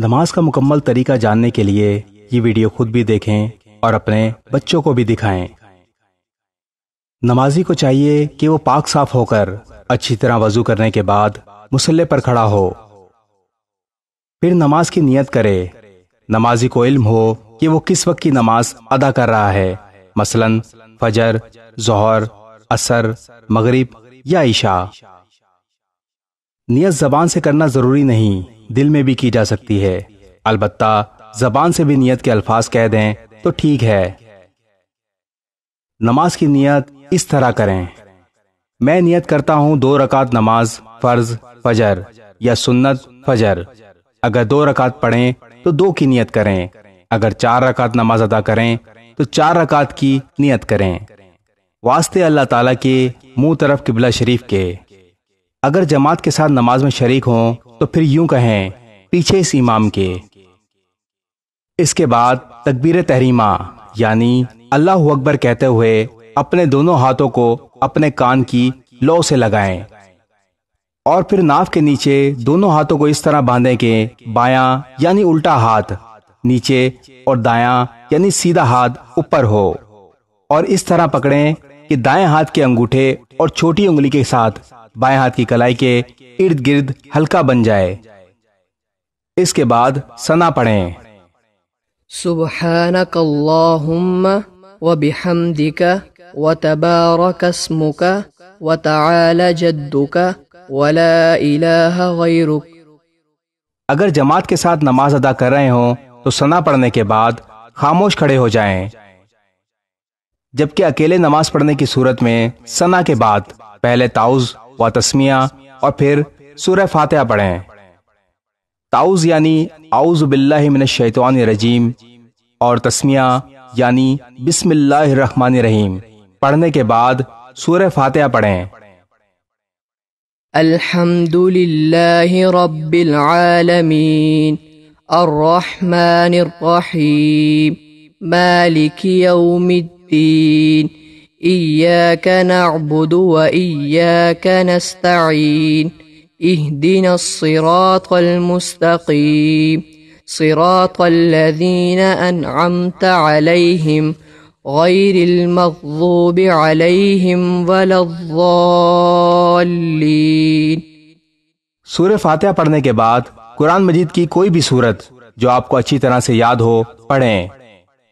نماز کا مکمل طریقہ جاننے کے لیے یہ ویڈیو خود بھی دیکھیں اور اپنے بچوں کو بھی دکھائیں نمازی کو چاہیے کہ وہ پاک صاف ہو کر اچھی طرح وضو کرنے کے بعد مسلح پر کھڑا ہو پھر نماز کی نیت کرے نمازی کو علم ہو کہ وہ کس وقت کی نماز ادا کر رہا ہے مثلا فجر ظہر اثر مغرب یا عشاء نیت زبان سے کرنا ضروری نہیں دل میں بھی کی جا سکتی ہے البتہ زبان سے بھی نیت کے الفاظ کہہ دیں تو ٹھیک ہے نماز کی نیت اس طرح کریں میں نیت کرتا ہوں دو رکعت نماز فرض فجر یا سنت فجر اگر دو رکعت پڑھیں تو دو کی نیت کریں اگر چار رکعت نماز ادا کریں تو چار رکعت کی نیت کریں واسطے اللہ تعالیٰ کے منہ طرف قبلہ شریف کے اگر جماعت کے ساتھ نماز میں شریک ہوں تو پھر یوں کہیں پیچھے اس امام کے اس کے بعد تکبیر تحریمہ یعنی اللہ اکبر کہتے ہوئے اپنے دونوں ہاتھوں کو اپنے کان کی لو سے لگائیں اور پھر ناف کے نیچے دونوں ہاتھوں کو اس طرح باندھیں کہ بایاں یعنی الٹا ہاتھ نیچے اور دایاں یعنی سیدھا ہاتھ اوپر ہو اور اس طرح پکڑیں کہ دائیں ہاتھ کے انگوٹھے اور چھوٹی انگلی کے ساتھ بائیں ہاتھ کی کلائی کے ارد گرد ہلکا بن جائے اس کے بعد پڑھیں اگر جماعت کے ساتھ نماز ادا کر رہے ہوں تو سنا پڑھنے کے بعد خاموش کھڑے ہو جائیں جبکہ اکیلے نماز پڑھنے کی صورت میں سنا کے بعد پہلے تاؤز و تسمیہ اور پھر سورہ فاتحہ پڑھیں تاؤز یعنی اعوذ باللہ من الشیطان الرجیم اور تسمیہ یعنی بسم اللہ الرحمن الرحیم پڑھنے کے بعد سورہ فاتحہ پڑھیں الحمد للہ رب العالمین الرحمن الرحیم مالک یوم الدین إياك نعبد وإياك نستعين اهدنا الصراط المستقيم صراط الذين أنعمت عليهم عليهم غير المغضوب ولا الضالين سور فات پڑھنے کے بعد قرآن مجید کی کوئی بھی صورت جو آپ کو اچھی طرح سے یاد ہو پڑھیں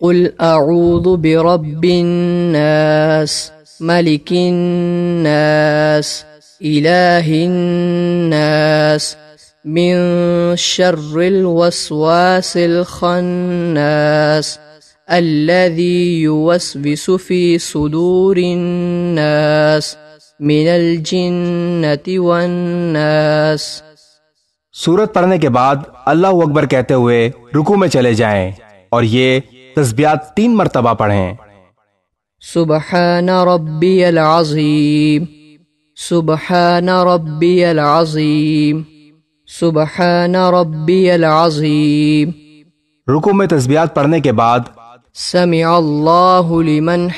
قل اعوذ برب الناس الناس الناس الناس ملك من من شر الوسواس الخناس الذي يوسوس في صدور الجنة والناس سورت پڑھنے کے بعد اللہ اکبر کہتے ہوئے رکو میں چلے جائیں اور یہ تسبیات تین مرتبہ پڑھیں سبحان سبحان سبحان ربی ربی ربی العظیم العظیم العظیم رکو میں تسبیات پڑھنے کے بعد سمع اللہ لمن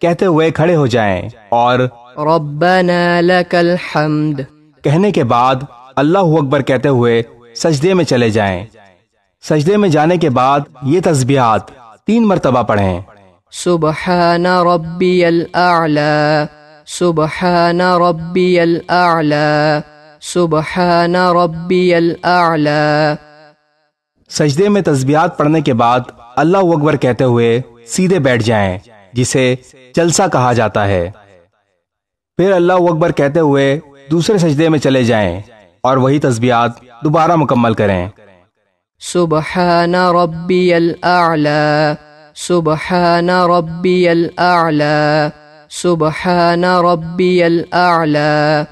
کہتے ہوئے کھڑے ہو جائیں اور ربنا لک الحمد کہنے کے بعد اللہ اکبر کہتے ہوئے سجدے میں چلے جائیں سجدے میں جانے کے بعد یہ تسبیحات تین مرتبہ پڑھیں سبحان سبحان سبحان ربی ربی ربی الاعلا الاعلا الاعلا سجدے میں تسبیحات پڑھنے کے بعد اللہ اکبر کہتے ہوئے سیدھے بیٹھ جائیں جسے جلسہ کہا جاتا ہے پھر اللہ اکبر کہتے ہوئے دوسرے سجدے میں چلے جائیں اور وہی تسبیحات دوبارہ مکمل کریں سبحان ربی ربي الأعلى سبحان ربي الأعلى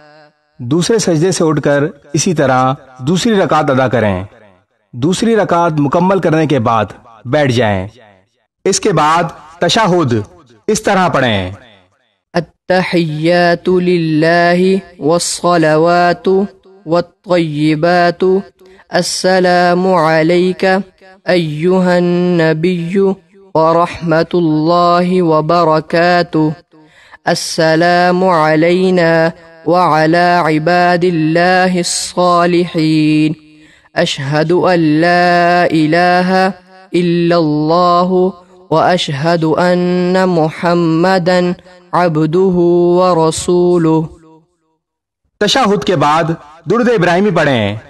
دوسرے سجدے سے اٹھ کر اسی طرح دوسری رکعت ادا کریں دوسری رکعت مکمل کرنے کے بعد بیٹھ جائیں اس کے بعد تشاہد اس طرح پڑھیں للہ والصلوات والطیبات السلام عليك أيها النبي ورحمة الله وبركاته السلام علينا وعلى عباد الله الصالحين أشهد أن لا إله إلا الله وأشهد أن محمدا عبده ورسوله تشاحود کے بعد درد ابراہیمی پڑھیں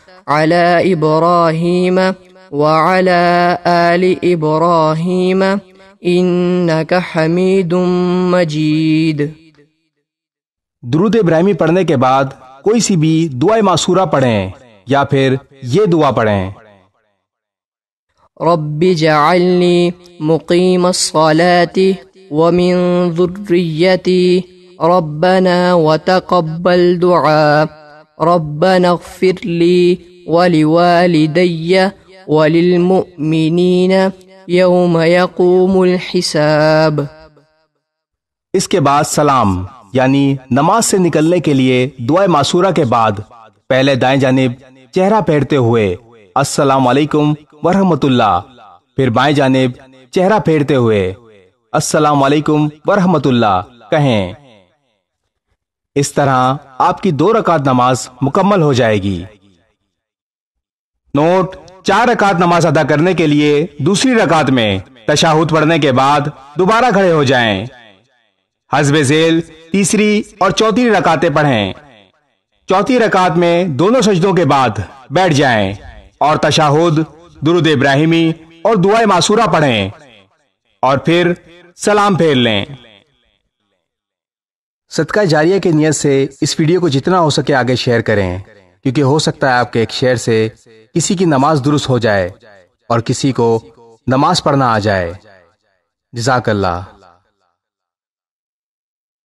على إبراهيم إبراهيم وعلى آل إنك حميد مجيد درود ابراہیمی پڑھنے کے بعد کوئی سی بھی دعائ معصورہ پڑھیں یا پھر یہ دعا پڑھیں رب جعلنی مقیم الصلاة ومن ذریتی ربنا وتقبل دعا ربنا اغفر لی ولوالدي وللمؤمنين يوم يقوم الحساب اس کے بعد سلام یعنی نماز سے نکلنے کے لیے دعائے معصورہ کے بعد پہلے دائیں جانب چہرہ پھیرتے ہوئے السلام علیکم ورحمۃ اللہ پھر بائیں جانب چہرہ پھیرتے ہوئے السلام علیکم ورحمت اللہ کہیں اس طرح آپ کی دو رکعت نماز مکمل ہو جائے گی نوٹ چار رکعت نماز ادا کرنے کے لیے دوسری رکعت میں تشاہد پڑھنے کے بعد دوبارہ کھڑے ہو جائیں حزب ذیل تیسری اور چوتھی رکعتیں پڑھیں چوتھی رکعت میں دونوں سجدوں کے بعد بیٹھ جائیں اور تشاہد درود ابراہیمی اور دعائے معصورہ پڑھیں اور پھر سلام پھیر لیں صدقہ جاریہ کی نیت سے اس ویڈیو کو جتنا ہو سکے آگے شیئر کریں کیونکہ ہو سکتا ہے آپ کے ایک شعر سے کسی کی نماز درست ہو جائے اور کسی کو نماز پڑھنا آ جائے جزاک اللہ